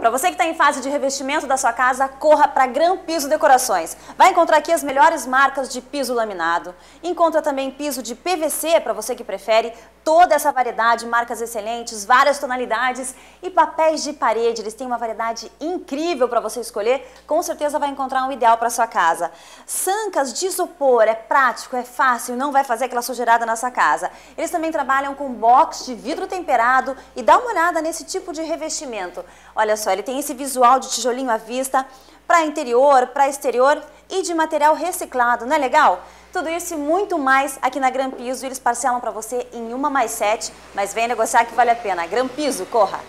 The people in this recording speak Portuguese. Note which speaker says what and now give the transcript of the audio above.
Speaker 1: Para você que está em fase de revestimento da sua casa, corra para Gran Piso Decorações. Vai encontrar aqui as melhores marcas de piso laminado. Encontra também piso de PVC, para você que prefere. Toda essa variedade, marcas excelentes, várias tonalidades e papéis de parede. Eles têm uma variedade incrível para você escolher. Com certeza vai encontrar um ideal para sua casa. Sancas de isopor, é prático, é fácil, não vai fazer aquela sujeirada na sua casa. Eles também trabalham com box de vidro temperado e dá uma olhada nesse tipo de revestimento. Olha só, só, ele tem esse visual de tijolinho à vista para interior, para exterior e de material reciclado, não é legal? Tudo isso e muito mais aqui na Gran Piso. Eles parcelam para você em uma mais sete, mas vem negociar que vale a pena. Gran Piso, corra!